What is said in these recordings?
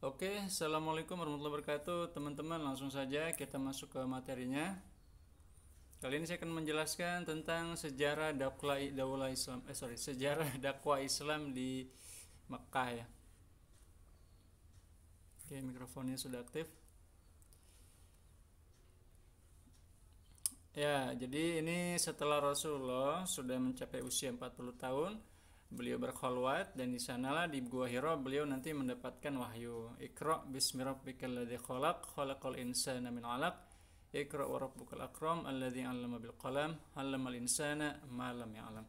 Oke, Assalamualaikum warahmatullahi wabarakatuh Teman-teman, langsung saja kita masuk ke materinya Kali ini saya akan menjelaskan tentang sejarah dakwah Islam Eh sorry, sejarah dakwah Islam di Mekah ya Oke, mikrofonnya sudah aktif Ya, jadi ini setelah Rasulullah sudah mencapai usia 40 tahun beliau berkholwat dan di sanalah di gua hiro beliau nanti mendapatkan wahyu. Iqra bismi rabbikal ladzi khalaq khalaqal insana min 'alaq. Iqra wa rabbukal akram alladzi 'allama bil qalam 'allamal insana ma lam ya'lam.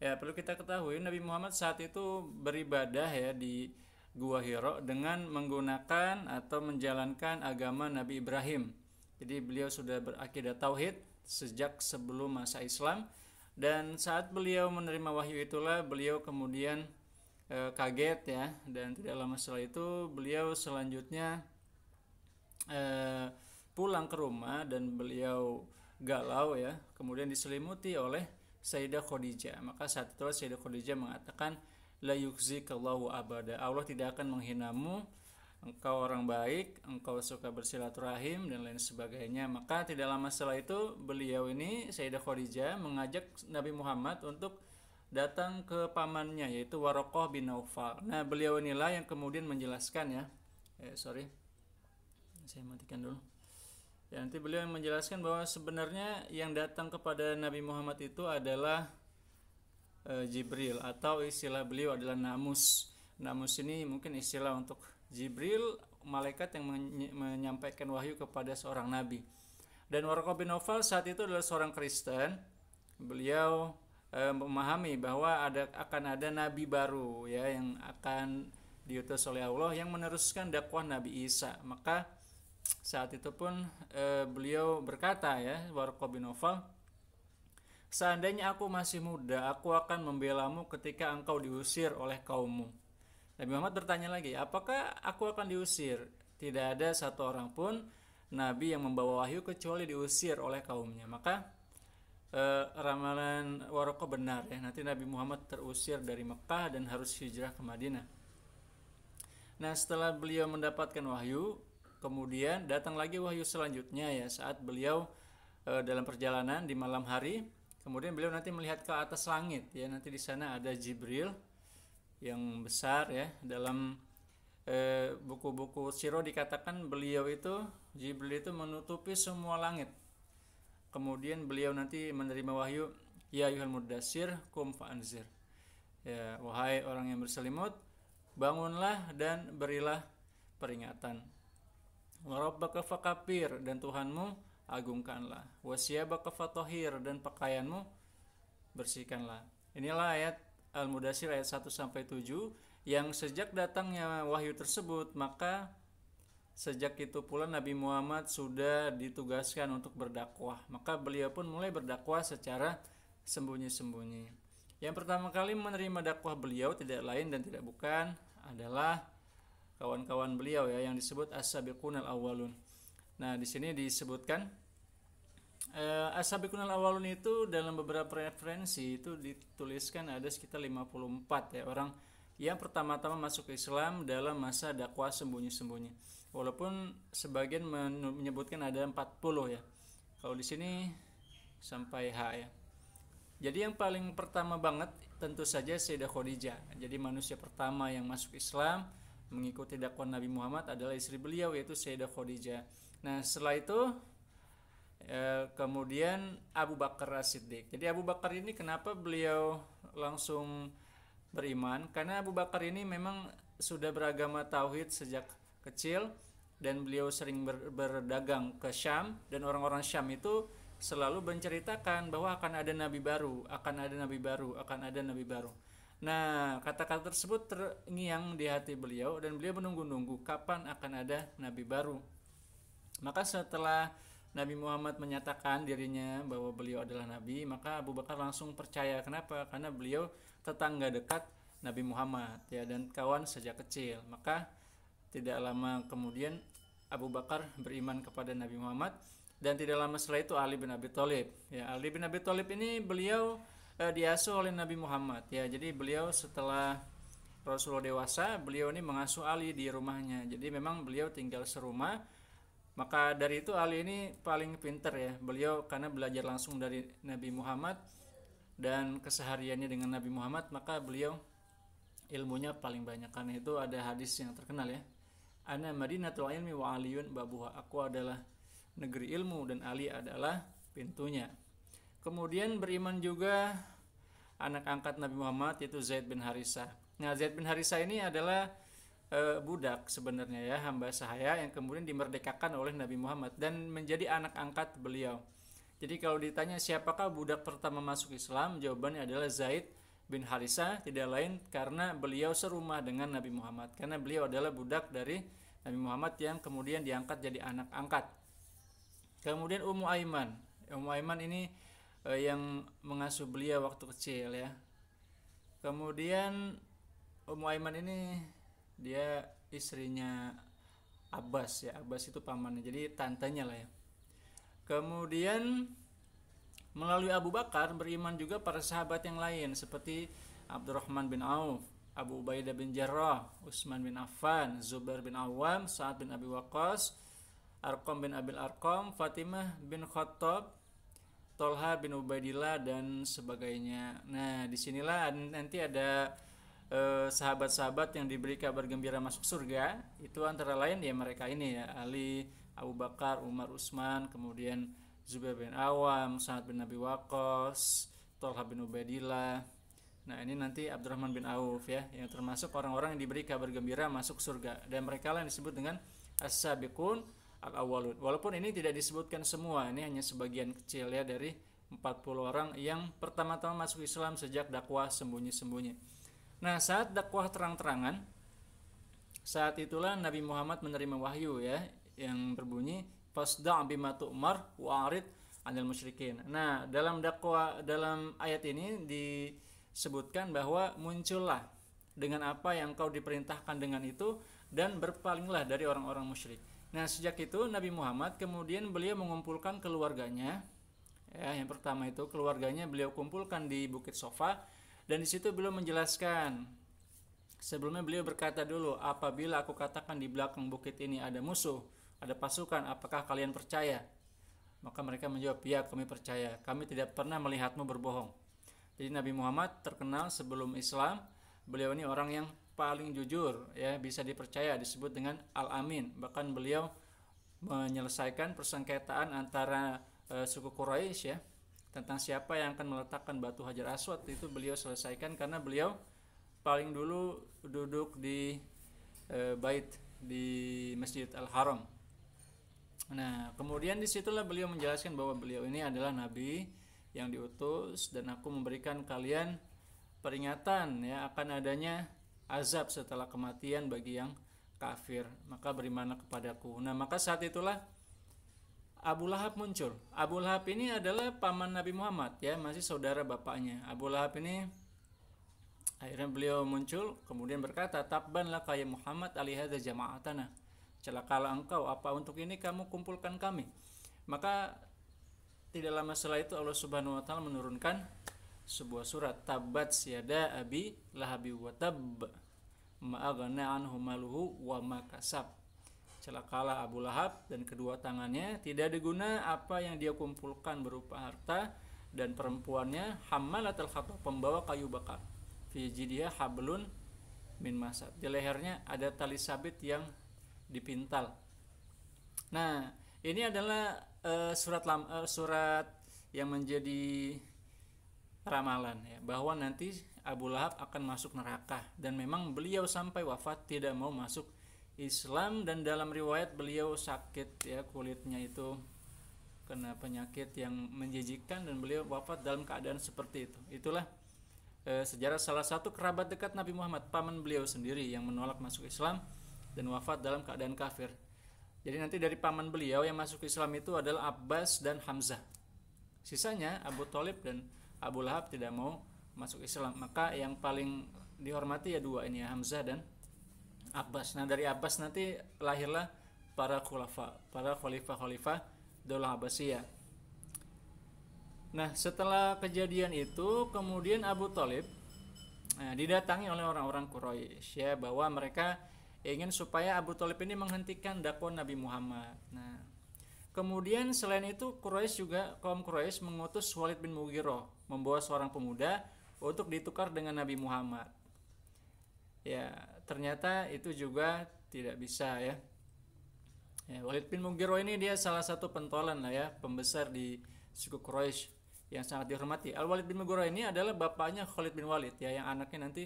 Ya, perlu kita ketahui Nabi Muhammad saat itu beribadah ya di gua hiro dengan menggunakan atau menjalankan agama Nabi Ibrahim. Jadi beliau sudah berakidah tauhid sejak sebelum masa Islam dan saat beliau menerima wahyu itulah beliau kemudian e, kaget ya dan tidak lama setelah itu beliau selanjutnya e, pulang ke rumah dan beliau galau ya kemudian diselimuti oleh Sayyidah Khadijah maka saat itu Sayyidah Khadijah mengatakan la yukzikallahu abada Allah tidak akan menghinamu engkau orang baik, engkau suka bersilaturahim dan lain sebagainya. Maka tidak lama setelah itu beliau ini Sayyidah Khadijah mengajak Nabi Muhammad untuk datang ke pamannya yaitu Warokoh bin Naufal. Nah beliau inilah yang kemudian menjelaskan ya, eh, sorry, saya matikan dulu. Ya, nanti beliau yang menjelaskan bahwa sebenarnya yang datang kepada Nabi Muhammad itu adalah e, Jibril atau istilah beliau adalah namus. Namus ini mungkin istilah untuk Jibril malaikat yang menyampaikan wahyu kepada seorang nabi. Dan Warqa bin Nawfal saat itu adalah seorang Kristen. Beliau e, memahami bahwa ada akan ada nabi baru ya yang akan diutus oleh Allah yang meneruskan dakwah Nabi Isa. Maka saat itu pun e, beliau berkata ya Warqa bin Nawfal, "Seandainya aku masih muda, aku akan membelamu ketika engkau diusir oleh kaummu." Nabi Muhammad bertanya lagi, apakah aku akan diusir? Tidak ada satu orang pun Nabi yang membawa wahyu kecuali diusir oleh kaumnya. Maka eh, ramalan Waroko benar ya. Nanti Nabi Muhammad terusir dari Mekah dan harus hijrah ke Madinah. Nah setelah beliau mendapatkan wahyu, kemudian datang lagi wahyu selanjutnya ya saat beliau eh, dalam perjalanan di malam hari. Kemudian beliau nanti melihat ke atas langit ya. Nanti di sana ada Jibril yang besar ya dalam eh, buku-buku eh, Siro dikatakan beliau itu Jibril itu menutupi semua langit. Kemudian beliau nanti menerima wahyu ya yuhal mudasir kum fa'anzir. Ya, wahai orang yang berselimut, bangunlah dan berilah peringatan. Warabbaka fakapir dan Tuhanmu agungkanlah. Wasiyabaka fatohir dan pakaianmu bersihkanlah. Inilah ayat Al-Mudasir ayat 1 sampai 7 yang sejak datangnya wahyu tersebut maka sejak itu pula Nabi Muhammad sudah ditugaskan untuk berdakwah maka beliau pun mulai berdakwah secara sembunyi-sembunyi yang pertama kali menerima dakwah beliau tidak lain dan tidak bukan adalah kawan-kawan beliau ya yang disebut as sabiqunal awwalun nah di sini disebutkan Uh, eh, Asabikunal awalun itu dalam beberapa referensi itu dituliskan ada sekitar 54 ya orang yang pertama-tama masuk Islam dalam masa dakwah sembunyi-sembunyi. Walaupun sebagian menyebutkan ada 40 ya. Kalau di sini sampai H ya. Jadi yang paling pertama banget tentu saja Sayyidah Khadijah. Jadi manusia pertama yang masuk Islam mengikuti dakwah Nabi Muhammad adalah istri beliau yaitu Sayyidah Khadijah. Nah, setelah itu Eh, kemudian Abu Bakar As-Siddiq. Jadi Abu Bakar ini kenapa beliau langsung beriman? Karena Abu Bakar ini memang sudah beragama tauhid sejak kecil dan beliau sering ber, berdagang ke Syam dan orang-orang Syam itu selalu menceritakan bahwa akan ada nabi baru, akan ada nabi baru, akan ada nabi baru. Nah, kata-kata tersebut terngiang di hati beliau dan beliau menunggu-nunggu kapan akan ada nabi baru. Maka setelah Nabi Muhammad menyatakan dirinya bahwa beliau adalah nabi, maka Abu Bakar langsung percaya. Kenapa? Karena beliau tetangga dekat Nabi Muhammad ya dan kawan sejak kecil. Maka tidak lama kemudian Abu Bakar beriman kepada Nabi Muhammad dan tidak lama setelah itu Ali bin Abi Thalib. Ya, Ali bin Abi Thalib ini beliau eh, diasuh oleh Nabi Muhammad ya. Jadi beliau setelah Rasulullah dewasa, beliau ini mengasuh Ali di rumahnya. Jadi memang beliau tinggal serumah maka dari itu Ali ini paling pinter ya. Beliau karena belajar langsung dari Nabi Muhammad dan kesehariannya dengan Nabi Muhammad, maka beliau ilmunya paling banyak. Karena itu ada hadis yang terkenal ya. Ana madinatul ilmi wa aliyun babuha. Aku adalah negeri ilmu dan Ali adalah pintunya. Kemudian beriman juga anak angkat Nabi Muhammad yaitu Zaid bin Harisa Nah, Zaid bin Harisa ini adalah e, budak sebenarnya ya hamba sahaya yang kemudian dimerdekakan oleh Nabi Muhammad dan menjadi anak angkat beliau. Jadi kalau ditanya siapakah budak pertama masuk Islam, jawabannya adalah Zaid bin Harisa, tidak lain karena beliau serumah dengan Nabi Muhammad. Karena beliau adalah budak dari Nabi Muhammad yang kemudian diangkat jadi anak angkat. Kemudian Ummu Aiman. Ummu Aiman ini e, yang mengasuh beliau waktu kecil ya. Kemudian Ummu Aiman ini dia istrinya Abbas ya Abbas itu paman jadi tantenya lah ya kemudian melalui Abu Bakar beriman juga para sahabat yang lain seperti Abdurrahman bin Auf Abu Ubaidah bin Jarrah Utsman bin Affan Zubair bin Awam Sa'ad bin Abi Waqqas arkom bin Abil arkom Fatimah bin Khattab Tolha bin Ubaidillah dan sebagainya. Nah, disinilah nanti ada Eh, sahabat-sahabat yang diberi kabar gembira masuk surga itu antara lain ya mereka ini ya Ali, Abu Bakar, Umar, Usman, kemudian Zubair bin Awam, Sa'ad bin Nabi Waqqas, Talha bin Ubaidillah. Nah, ini nanti Abdurrahman bin Auf ya, yang termasuk orang-orang yang diberi kabar gembira masuk surga dan mereka lah yang disebut dengan as-sabiqun al-awwalun. Walaupun ini tidak disebutkan semua, ini hanya sebagian kecil ya dari 40 orang yang pertama-tama masuk Islam sejak dakwah sembunyi-sembunyi. Nah, saat dakwah terang-terangan, saat itulah Nabi Muhammad menerima wahyu ya yang berbunyi fasda' bima tu'mar wa'rid 'anil musyrikin. Nah, dalam dakwah dalam ayat ini disebutkan bahwa muncullah dengan apa yang kau diperintahkan dengan itu dan berpalinglah dari orang-orang musyrik. Nah, sejak itu Nabi Muhammad kemudian beliau mengumpulkan keluarganya. Ya, yang pertama itu keluarganya beliau kumpulkan di Bukit Sofa dan di situ beliau menjelaskan sebelumnya beliau berkata dulu, apabila aku katakan di belakang bukit ini ada musuh, ada pasukan, apakah kalian percaya? Maka mereka menjawab, ya kami percaya, kami tidak pernah melihatmu berbohong. Jadi Nabi Muhammad terkenal sebelum Islam, beliau ini orang yang paling jujur ya bisa dipercaya disebut dengan al-amin bahkan beliau menyelesaikan persengketaan antara uh, suku Quraisy ya tentang siapa yang akan meletakkan batu hajar aswad itu beliau selesaikan karena beliau paling dulu duduk di e, bait di masjid al haram nah kemudian disitulah beliau menjelaskan bahwa beliau ini adalah nabi yang diutus dan aku memberikan kalian peringatan ya akan adanya azab setelah kematian bagi yang kafir maka berimanlah kepadaku nah maka saat itulah Abu Lahab muncul. Abu Lahab ini adalah paman Nabi Muhammad ya, masih saudara bapaknya. Abu Lahab ini akhirnya beliau muncul kemudian berkata, "Tabban laka ya Muhammad ali hadza jama'atana." Celakalah engkau apa untuk ini kamu kumpulkan kami. Maka tidak lama setelah itu Allah Subhanahu wa taala menurunkan sebuah surat Tabat siada abi lahabi wa tab ma'agana anhu maluhu wa makasab celakalah Abu Lahab dan kedua tangannya tidak diguna apa yang dia kumpulkan berupa harta dan perempuannya hamalatul khatab pembawa kayu bakar fi dia hablun min masad di lehernya ada tali sabit yang dipintal nah ini adalah uh, surat lam, uh, surat yang menjadi ramalan ya bahwa nanti Abu Lahab akan masuk neraka dan memang beliau sampai wafat tidak mau masuk Islam dan dalam riwayat beliau sakit ya kulitnya itu kena penyakit yang menjijikkan dan beliau wafat dalam keadaan seperti itu. Itulah e, sejarah salah satu kerabat dekat Nabi Muhammad, paman beliau sendiri yang menolak masuk Islam dan wafat dalam keadaan kafir. Jadi nanti dari paman beliau yang masuk Islam itu adalah Abbas dan Hamzah. Sisanya Abu Talib dan Abu Lahab tidak mau masuk Islam. Maka yang paling dihormati ya dua ini ya Hamzah dan Abbas. Nah dari Abbas nanti lahirlah para khulafa, para khalifah-khalifah Daulah Abbasiyah. Nah setelah kejadian itu kemudian Abu Talib nah, didatangi oleh orang-orang Quraisy ya bahwa mereka ingin supaya Abu Talib ini menghentikan dakwah Nabi Muhammad. Nah Kemudian selain itu Quraisy juga kaum Quraisy mengutus Walid bin Mugiro membawa seorang pemuda untuk ditukar dengan Nabi Muhammad. Ya, ternyata itu juga tidak bisa ya. ya Walid bin Mugiro ini dia salah satu pentolan lah ya, pembesar di suku Quraisy yang sangat dihormati. Al Walid bin Mugiro ini adalah bapaknya Khalid bin Walid ya, yang anaknya nanti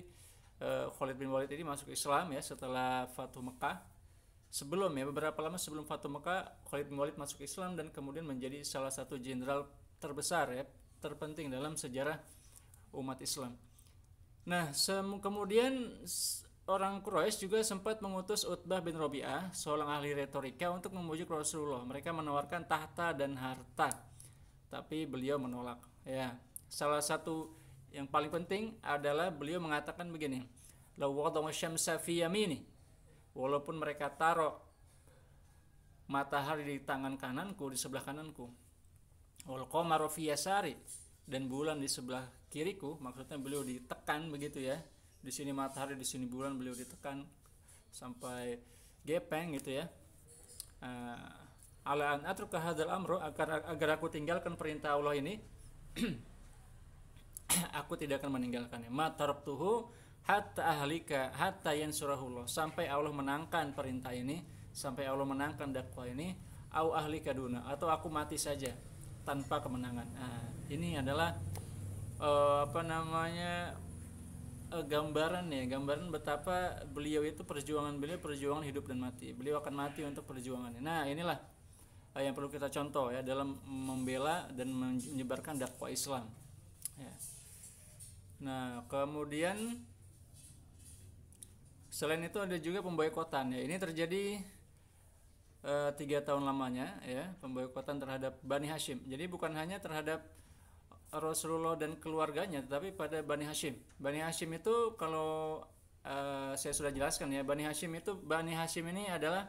uh, Khalid bin Walid ini masuk Islam ya setelah Fatuh Mekah sebelum ya beberapa lama sebelum Fatu Mekah Khalid bin Walid masuk Islam dan kemudian menjadi salah satu jenderal terbesar ya terpenting dalam sejarah umat Islam. Nah, kemudian orang Quraisy juga sempat mengutus Utbah bin Robi'ah, seorang ahli retorika untuk membujuk Rasulullah. Mereka menawarkan tahta dan harta, tapi beliau menolak. Ya, salah satu yang paling penting adalah beliau mengatakan begini, yamini. Walaupun mereka taruh matahari di tangan kananku, di sebelah kananku. Wal dan bulan di sebelah kiriku, maksudnya beliau ditekan begitu ya di sini matahari di sini bulan beliau ditekan sampai gepeng gitu ya eh, ala an atruka hadzal amru agar agar aku tinggalkan perintah Allah ini aku tidak akan meninggalkannya ma hatta ahlika hatta yansurahullah sampai Allah menangkan perintah ini sampai Allah menangkan dakwah ini au ahlika duna atau aku mati saja tanpa kemenangan nah, ini adalah uh, apa namanya uh, gambaran ya gambaran betapa beliau itu perjuangan beliau perjuangan hidup dan mati beliau akan mati untuk perjuangannya nah inilah uh, yang perlu kita contoh ya dalam membela dan menyebarkan dakwah Islam ya. nah kemudian selain itu ada juga pemboikotan ya ini terjadi uh, tahun lamanya ya pemboikotan terhadap Bani Hashim jadi bukan hanya terhadap Rasulullah dan keluarganya tapi pada Bani Hashim Bani Hashim itu kalau uh, saya sudah jelaskan ya Bani Hashim itu Bani Hashim ini adalah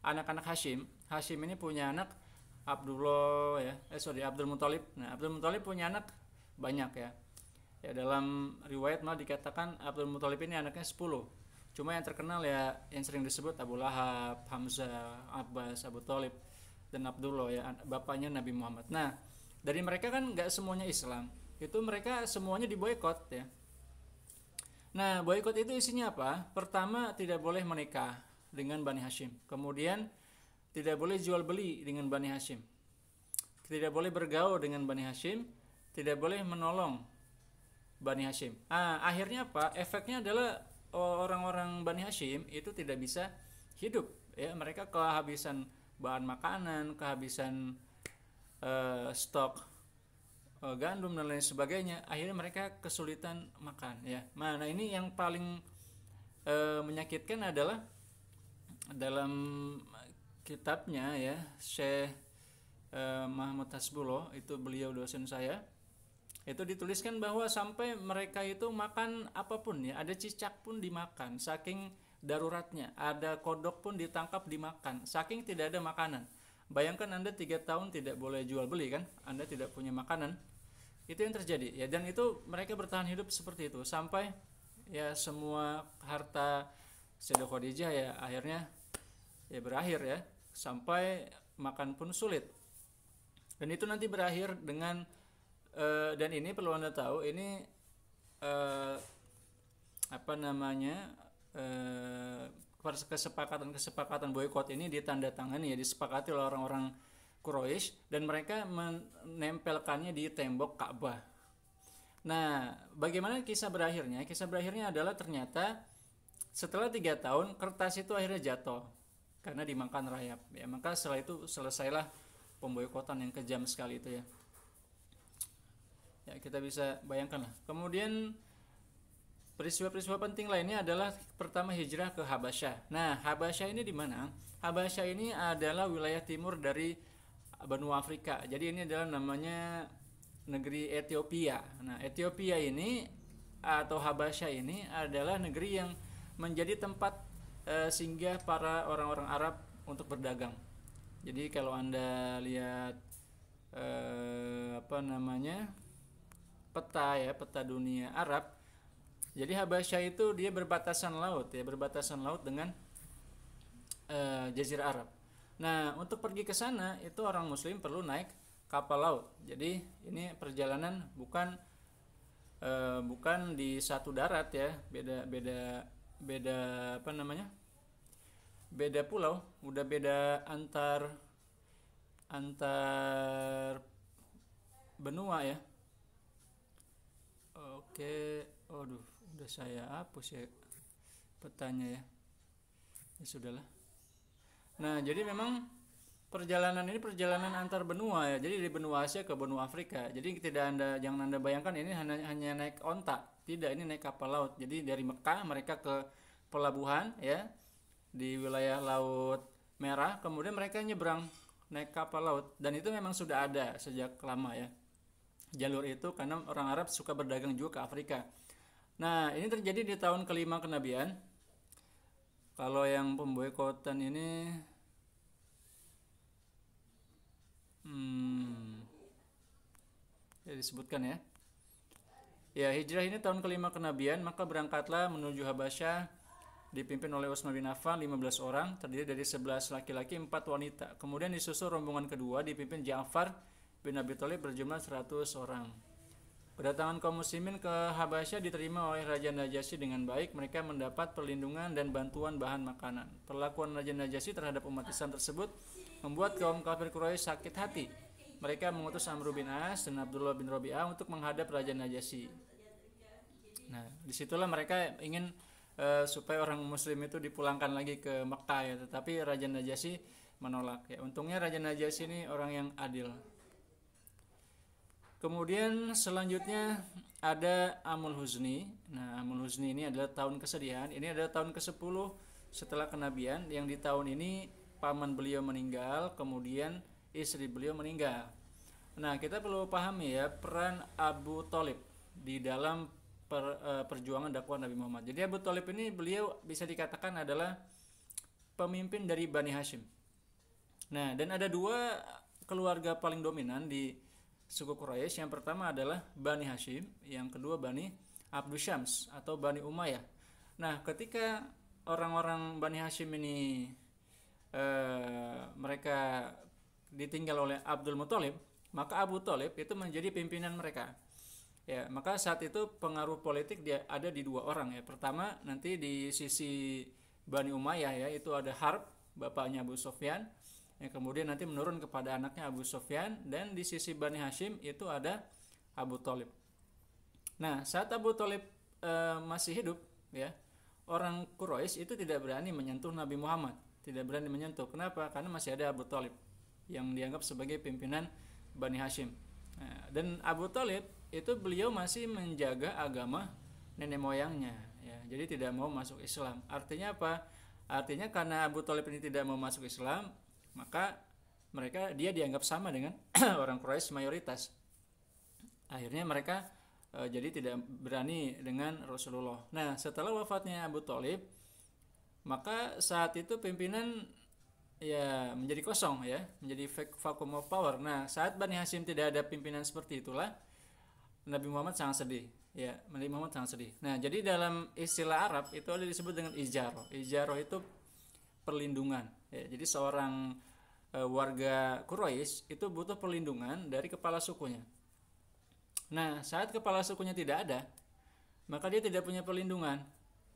anak-anak Hashim Hashim ini punya anak Abdullah ya eh sorry Abdul Muthalib nah Abdul Muthalib punya anak banyak ya ya dalam riwayat malah dikatakan Abdul Muthalib ini anaknya 10 cuma yang terkenal ya yang sering disebut Abu Lahab Hamzah Abbas Abu Talib dan Abdullah ya bapaknya Nabi Muhammad nah dari mereka kan nggak semuanya Islam itu mereka semuanya diboykot ya nah boykot itu isinya apa pertama tidak boleh menikah dengan Bani Hashim kemudian tidak boleh jual beli dengan Bani Hashim tidak boleh bergaul dengan Bani Hashim tidak boleh menolong Bani Hashim ah akhirnya apa efeknya adalah oh, orang-orang Bani Hashim itu tidak bisa hidup ya mereka kehabisan bahan makanan kehabisan uh, stok uh, gandum dan lain sebagainya akhirnya mereka kesulitan makan ya mana nah, ini yang paling uh, menyakitkan adalah dalam kitabnya ya Syekh eh, Muhammad Hasbullah itu beliau dosen saya itu dituliskan bahwa sampai mereka itu makan apapun ya ada cicak pun dimakan saking daruratnya ada kodok pun ditangkap dimakan saking tidak ada makanan Bayangkan Anda tiga tahun tidak boleh jual beli kan, Anda tidak punya makanan. Itu yang terjadi ya dan itu mereka bertahan hidup seperti itu sampai ya semua harta Sayyidah Khadijah ya akhirnya ya berakhir ya sampai makan pun sulit. Dan itu nanti berakhir dengan uh, dan ini perlu Anda tahu ini uh, apa namanya uh, kesepakatan-kesepakatan boykot ini ditandatangani ya disepakati oleh orang-orang Quraisy dan mereka menempelkannya di tembok Ka'bah. Nah, bagaimana kisah berakhirnya? Kisah berakhirnya adalah ternyata setelah tiga tahun kertas itu akhirnya jatuh karena dimakan rayap. Ya, maka setelah itu selesailah pemboikotan yang kejam sekali itu ya. Ya, kita bisa bayangkan lah. Kemudian Peristiwa-peristiwa penting lainnya adalah pertama hijrah ke Habasyah. Nah, Habasyah ini di mana? Habasyah ini adalah wilayah timur dari benua Afrika. Jadi ini adalah namanya negeri Ethiopia. Nah, Ethiopia ini atau Habasyah ini adalah negeri yang menjadi tempat e, singgah para orang-orang Arab untuk berdagang. Jadi kalau Anda lihat e, apa namanya? peta ya, peta dunia Arab jadi Habasyah itu dia berbatasan laut ya, berbatasan laut dengan uh, Jazirah Arab. Nah, untuk pergi ke sana itu orang muslim perlu naik kapal laut. Jadi ini perjalanan bukan e, bukan di satu darat ya, beda beda beda apa namanya? Beda pulau, udah beda antar antar benua ya. Oke, aduh udah saya hapus ya petanya ya ya sudahlah nah jadi memang perjalanan ini perjalanan antar benua ya jadi dari benua Asia ke benua Afrika jadi tidak anda jangan anda bayangkan ini hanya hanya naik onta tidak ini naik kapal laut jadi dari Mekah mereka ke pelabuhan ya di wilayah laut merah kemudian mereka nyebrang naik kapal laut dan itu memang sudah ada sejak lama ya jalur itu karena orang Arab suka berdagang juga ke Afrika Nah, ini terjadi di tahun kelima kenabian. Kalau yang pemboikotan ini hmm, ya disebutkan ya. Ya, hijrah ini tahun kelima kenabian, maka berangkatlah menuju Habasyah dipimpin oleh Usman bin Affan 15 orang, terdiri dari 11 laki-laki, 4 wanita. Kemudian disusul rombongan kedua dipimpin Ja'far bin Abi Thalib berjumlah 100 orang. Kedatangan kaum muslimin ke Habasya diterima oleh Raja Najasyi dengan baik, mereka mendapat perlindungan dan bantuan bahan makanan. Perlakuan Raja Najasyi terhadap umat Islam tersebut membuat kaum kafir Quraisy sakit hati. Mereka mengutus Amr bin As dan Abdullah bin Rabi'ah untuk menghadap Raja Najasyi. Nah, disitulah mereka ingin uh, supaya orang muslim itu dipulangkan lagi ke Mekah ya, tetapi Raja Najasyi menolak ya. Untungnya Raja Najasyi ini orang yang adil. Kemudian selanjutnya ada Amul Huzni. Nah, Amul Huzni ini adalah tahun kesedihan. Ini adalah tahun ke-10 setelah kenabian yang di tahun ini paman beliau meninggal, kemudian istri beliau meninggal. Nah, kita perlu pahami ya peran Abu Talib di dalam per, e, perjuangan dakwah Nabi Muhammad. Jadi Abu Talib ini beliau bisa dikatakan adalah pemimpin dari Bani Hashim. Nah, dan ada dua keluarga paling dominan di suku Quraisy. Yang pertama adalah Bani Hashim, yang kedua Bani Abdul Syams atau Bani Umayyah. Nah, ketika orang-orang Bani Hashim ini eh, mereka ditinggal oleh Abdul Muthalib, maka Abu Talib itu menjadi pimpinan mereka. Ya, maka saat itu pengaruh politik dia ada di dua orang ya. Pertama nanti di sisi Bani Umayyah ya itu ada Harb, bapaknya Abu Sofyan yang kemudian nanti menurun kepada anaknya Abu Sofyan dan di sisi Bani Hashim itu ada Abu Talib. Nah saat Abu Talib e, masih hidup ya orang Quraisy itu tidak berani menyentuh Nabi Muhammad, tidak berani menyentuh. Kenapa? Karena masih ada Abu Talib yang dianggap sebagai pimpinan Bani Hashim. Nah, dan Abu Talib itu beliau masih menjaga agama nenek moyangnya, ya. Jadi tidak mau masuk Islam. Artinya apa? Artinya karena Abu Talib ini tidak mau masuk Islam, maka mereka dia dianggap sama dengan orang Quraisy mayoritas. Akhirnya mereka e, jadi tidak berani dengan Rasulullah. Nah, setelah wafatnya Abu Thalib, maka saat itu pimpinan ya menjadi kosong ya, menjadi vacuum of power. Nah, saat Bani Hasyim tidak ada pimpinan seperti itulah Nabi Muhammad sangat sedih. Ya, Nabi Muhammad sangat sedih. Nah, jadi dalam istilah Arab itu ada disebut dengan ijaro. Ijaro itu perlindungan Ya, jadi seorang e, warga Quraisy itu butuh perlindungan dari kepala sukunya. Nah, saat kepala sukunya tidak ada, maka dia tidak punya perlindungan.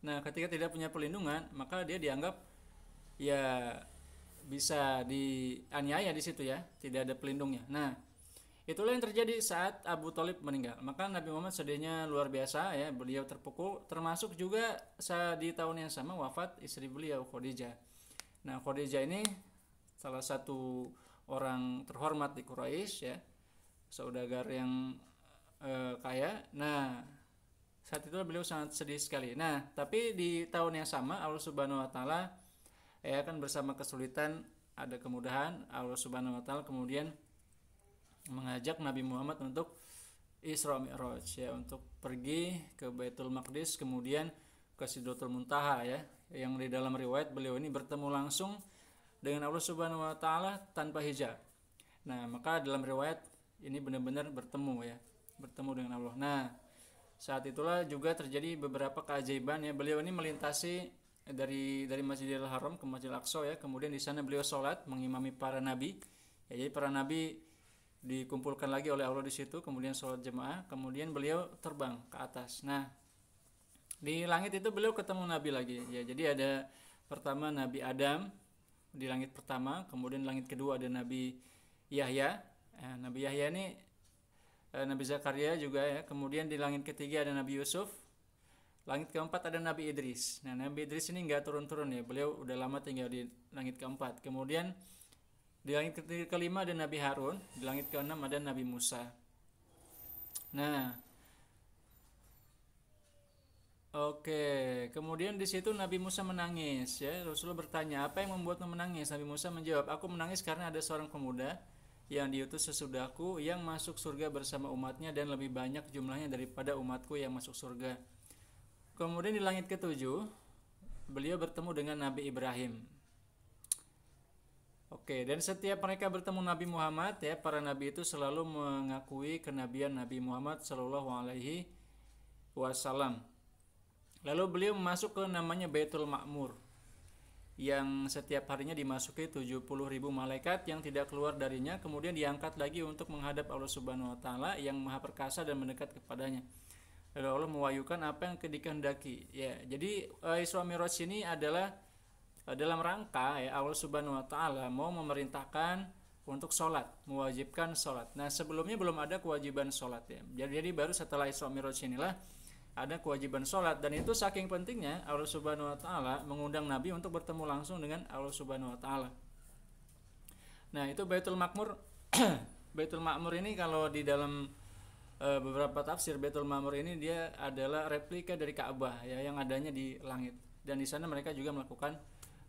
Nah, ketika tidak punya perlindungan, maka dia dianggap ya bisa dianiaya di situ ya, tidak ada pelindungnya. Nah, itulah yang terjadi saat Abu Talib meninggal. Maka Nabi Muhammad sedihnya luar biasa ya, beliau terpukul, termasuk juga saat di tahun yang sama wafat istri beliau Khadijah. Nah, Khadijah ini salah satu orang terhormat di Quraisy ya, saudagar yang e, kaya. Nah, saat itu beliau sangat sedih sekali. Nah, tapi di tahun yang sama Allah Subhanahu wa taala ya kan bersama kesulitan ada kemudahan Allah Subhanahu wa taala kemudian mengajak Nabi Muhammad untuk Isra Mi'raj ya untuk pergi ke Baitul Maqdis kemudian ke Sidratul Muntaha ya yang di dalam riwayat beliau ini bertemu langsung dengan Allah Subhanahu wa taala tanpa hijab. Nah, maka dalam riwayat ini benar-benar bertemu ya, bertemu dengan Allah. Nah, saat itulah juga terjadi beberapa keajaiban ya. Beliau ini melintasi dari dari Masjidil Haram ke Masjidil Aqsa ya. Kemudian di sana beliau sholat mengimami para nabi. Ya, jadi para nabi dikumpulkan lagi oleh Allah di situ, kemudian sholat jemaah, kemudian beliau terbang ke atas. Nah, di langit itu beliau ketemu nabi lagi ya jadi ada pertama nabi Adam di langit pertama kemudian langit kedua ada nabi Yahya eh, nabi Yahya ini eh, nabi Zakaria juga ya kemudian di langit ketiga ada nabi Yusuf langit keempat ada nabi Idris nah nabi Idris ini nggak turun-turun ya beliau udah lama tinggal di langit keempat kemudian di langit ketiga kelima ada nabi Harun di langit keenam ada nabi Musa nah Oke, kemudian di situ Nabi Musa menangis ya. Rasulullah bertanya, "Apa yang membuatmu menangis?" Nabi Musa menjawab, "Aku menangis karena ada seorang pemuda yang diutus sesudahku yang masuk surga bersama umatnya dan lebih banyak jumlahnya daripada umatku yang masuk surga." Kemudian di langit ketujuh, beliau bertemu dengan Nabi Ibrahim. Oke, dan setiap mereka bertemu Nabi Muhammad ya, para nabi itu selalu mengakui kenabian Nabi Muhammad Shallallahu alaihi wasallam. Lalu beliau masuk ke namanya Baitul Makmur yang setiap harinya dimasuki 70 ribu malaikat yang tidak keluar darinya kemudian diangkat lagi untuk menghadap Allah Subhanahu wa taala yang Maha Perkasa dan mendekat kepadanya. Lalu Allah mewahyukan apa yang dikehendaki. Ya, jadi eh, Isra Miraj ini adalah eh, dalam rangka ya Allah Subhanahu wa taala mau memerintahkan untuk sholat, mewajibkan sholat. Nah sebelumnya belum ada kewajiban sholat ya. Jadi, jadi baru setelah Isra Miraj inilah ada kewajiban sholat dan itu saking pentingnya Allah Subhanahu Wa Taala mengundang Nabi untuk bertemu langsung dengan Allah Subhanahu Wa Taala. Nah itu Baitul Makmur, Baitul Makmur ini kalau di dalam e, beberapa tafsir Baitul Makmur ini dia adalah replika dari Ka'bah ya yang adanya di langit dan di sana mereka juga melakukan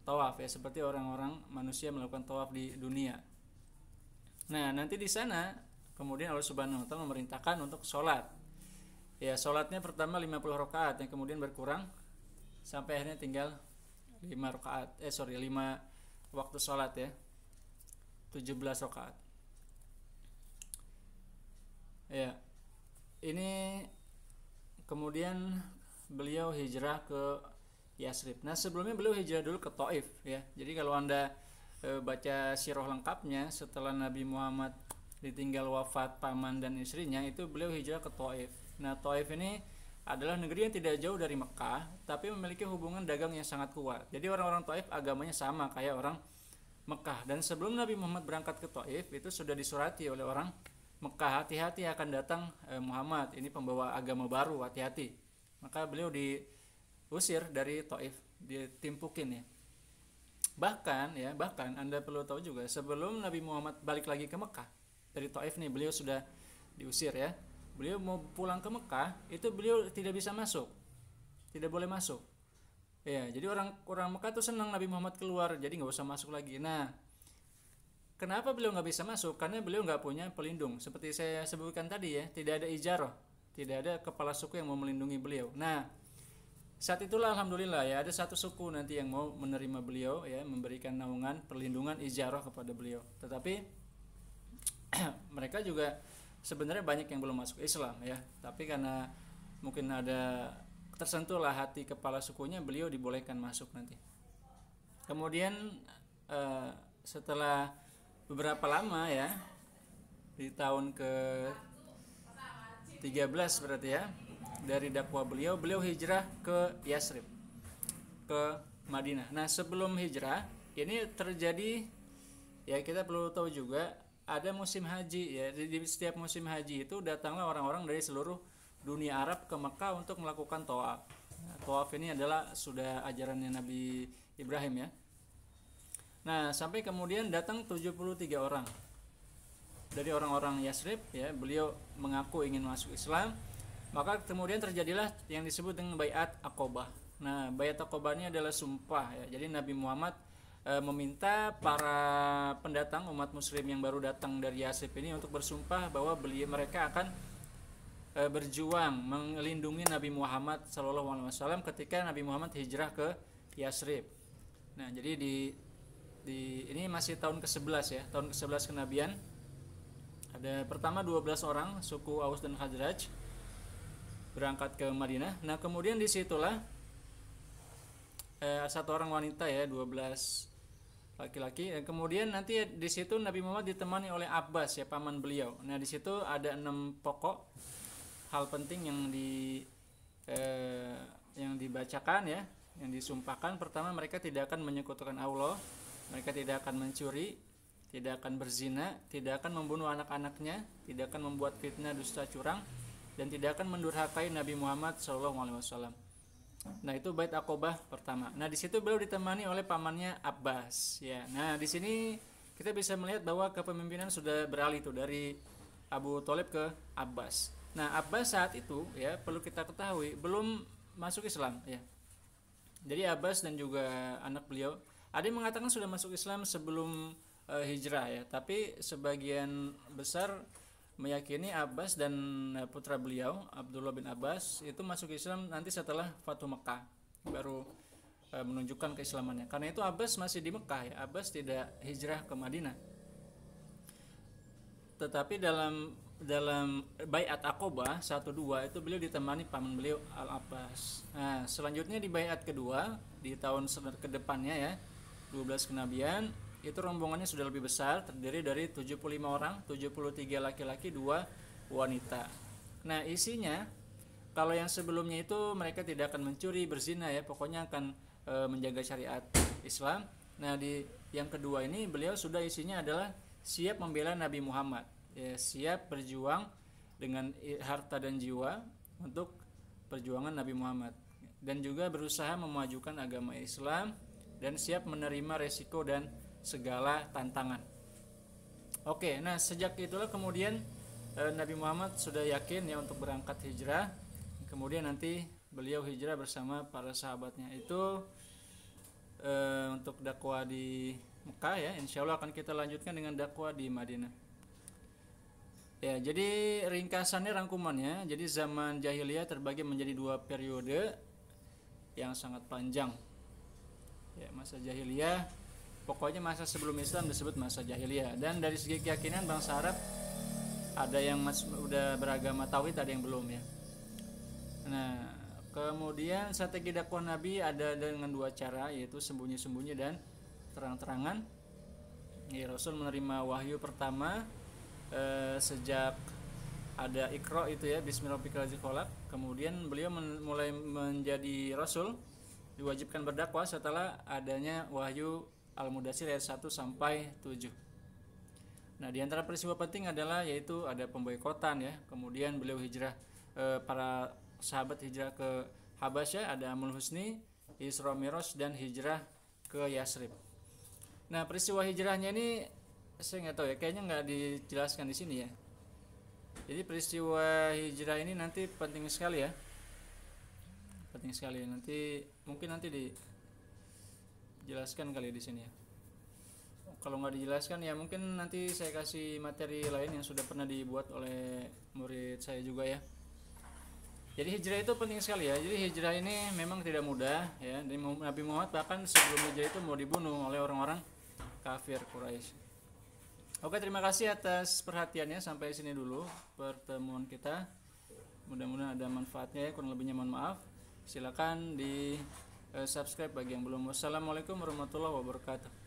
tawaf ya seperti orang-orang manusia melakukan tawaf di dunia. Nah nanti di sana kemudian Allah Subhanahu Wa Taala memerintahkan untuk sholat ya sholatnya pertama 50 rakaat yang kemudian berkurang sampai akhirnya tinggal 5 rakaat eh sorry 5 waktu sholat ya 17 rakaat ya ini kemudian beliau hijrah ke Yasrib. Nah sebelumnya beliau hijrah dulu ke Taif ya. Jadi kalau anda e, baca sirah lengkapnya setelah Nabi Muhammad ditinggal wafat paman dan istrinya itu beliau hijrah ke Taif Nah, Taif ini adalah negeri yang tidak jauh dari Mekah, tapi memiliki hubungan dagang yang sangat kuat. Jadi orang-orang Taif agamanya sama kayak orang Mekah. Dan sebelum Nabi Muhammad berangkat ke Taif, itu sudah disurati oleh orang Mekah, hati-hati akan datang eh, Muhammad, ini pembawa agama baru, hati-hati. Maka beliau diusir dari Taif, ditimpukin ya. Bahkan ya, bahkan Anda perlu tahu juga sebelum Nabi Muhammad balik lagi ke Mekah dari Taif nih, beliau sudah diusir ya beliau mau pulang ke Mekah itu beliau tidak bisa masuk tidak boleh masuk ya jadi orang orang Mekah tuh senang Nabi Muhammad keluar jadi nggak usah masuk lagi nah kenapa beliau nggak bisa masuk karena beliau nggak punya pelindung seperti saya sebutkan tadi ya tidak ada ijarah tidak ada kepala suku yang mau melindungi beliau nah saat itulah alhamdulillah ya ada satu suku nanti yang mau menerima beliau ya memberikan naungan perlindungan ijarah kepada beliau tetapi mereka juga sebenarnya banyak yang belum masuk Islam ya tapi karena mungkin ada tersentuhlah hati kepala sukunya beliau dibolehkan masuk nanti kemudian uh, setelah beberapa lama ya di tahun ke 13 berarti ya dari dakwah beliau beliau hijrah ke Yasrib ke Madinah nah sebelum hijrah ini terjadi ya kita perlu tahu juga ada musim haji ya di setiap musim haji itu datanglah orang-orang dari seluruh dunia Arab ke Mekah untuk melakukan toaf. Nah, toaf ini adalah sudah ajarannya Nabi Ibrahim ya. Nah, sampai kemudian datang 73 orang dari orang-orang Yasrib ya, beliau mengaku ingin masuk Islam. Maka kemudian terjadilah yang disebut dengan bayat akobah. Nah, bayat akobah ini adalah sumpah ya. Jadi Nabi Muhammad Eh, meminta para pendatang umat muslim yang baru datang dari Yasrib ini untuk bersumpah bahwa beliau mereka akan eh, berjuang melindungi Nabi Muhammad saw ketika Nabi Muhammad hijrah ke Yasrib. Nah jadi di di ini masih tahun ke-11 ya tahun ke-11 kenabian ada pertama 12 orang suku Aus dan Khazraj berangkat ke Madinah. Nah, kemudian disitulah eh, satu orang wanita ya, 12 laki-laki eh, kemudian nanti di situ Nabi Muhammad ditemani oleh Abbas ya paman beliau nah di situ ada enam pokok hal penting yang di eh, yang dibacakan ya yang disumpahkan pertama mereka tidak akan menyekutukan Allah mereka tidak akan mencuri tidak akan berzina tidak akan membunuh anak-anaknya tidak akan membuat fitnah dusta curang dan tidak akan mendurhakai Nabi Muhammad SAW Nah itu bait akobah pertama. Nah di situ beliau ditemani oleh pamannya Abbas. Ya. Nah di sini kita bisa melihat bahwa kepemimpinan sudah beralih itu dari Abu Talib ke Abbas. Nah Abbas saat itu ya perlu kita ketahui belum masuk Islam ya. Jadi Abbas dan juga anak beliau ada yang mengatakan sudah masuk Islam sebelum e, hijrah ya, tapi sebagian besar meyakini Abbas dan eh, putra beliau Abdullah bin Abbas itu masuk Islam nanti setelah Fatu Mekah baru e, menunjukkan keislamannya karena itu Abbas masih di Mekah ya Abbas tidak hijrah ke Madinah tetapi dalam dalam Bayat Akobah 12 itu beliau ditemani paman beliau Al Abbas nah selanjutnya di Bayat kedua di tahun kedepannya ya 12 kenabian itu rombongannya sudah lebih besar terdiri dari 75 orang 73 laki-laki dua wanita nah isinya kalau yang sebelumnya itu mereka tidak akan mencuri berzina ya pokoknya akan e, menjaga syariat Islam nah di yang kedua ini beliau sudah isinya adalah siap membela Nabi Muhammad ya, siap berjuang dengan harta dan jiwa untuk perjuangan Nabi Muhammad dan juga berusaha memajukan agama Islam dan siap menerima resiko dan segala tantangan. Oke, nah sejak itulah kemudian eh, Nabi Muhammad sudah yakin ya untuk berangkat hijrah. Kemudian nanti beliau hijrah bersama para sahabatnya itu e, untuk dakwah di Mekah ya. Insya Allah akan kita lanjutkan dengan dakwah di Madinah. Ya, jadi ringkasannya rangkumannya. Jadi zaman jahiliyah terbagi menjadi dua periode yang sangat panjang. Ya, masa jahiliyah Pokoknya masa sebelum Islam disebut masa jahiliyah dan dari segi keyakinan bangsa Arab ada yang mas, udah beragama tauhid, ada yang belum ya. Nah, kemudian strategi dakwah Nabi ada dengan dua cara yaitu sembunyi-sembunyi dan terang-terangan. Ya, Rasul menerima wahyu pertama eh, sejak ada ikro itu ya Bismillahirrahmanirrahim kemudian beliau men mulai menjadi rasul diwajibkan berdakwah setelah adanya wahyu Al-Mudasir ayat 1 sampai 7. Nah, di antara peristiwa penting adalah yaitu ada pemboikotan ya. Kemudian beliau hijrah e, para sahabat hijrah ke Habasyah, ada Amul Husni, Isra Miros dan hijrah ke Yasrib. Nah, peristiwa hijrahnya ini saya nggak tahu ya, kayaknya nggak dijelaskan di sini ya. Jadi peristiwa hijrah ini nanti penting sekali ya. Penting sekali nanti mungkin nanti di jelaskan kali ya di sini ya kalau nggak dijelaskan ya mungkin nanti saya kasih materi lain yang sudah pernah dibuat oleh murid saya juga ya jadi hijrah itu penting sekali ya jadi hijrah ini memang tidak mudah ya dari Nabi Muhammad bahkan sebelum hijrah itu mau dibunuh oleh orang-orang kafir Quraisy Oke terima kasih atas perhatiannya sampai sini dulu pertemuan kita mudah-mudahan ada manfaatnya ya kurang lebihnya mohon maaf silakan di Eh, subscribe bagi yang belum. Wassalamualaikum warahmatullahi wabarakatuh.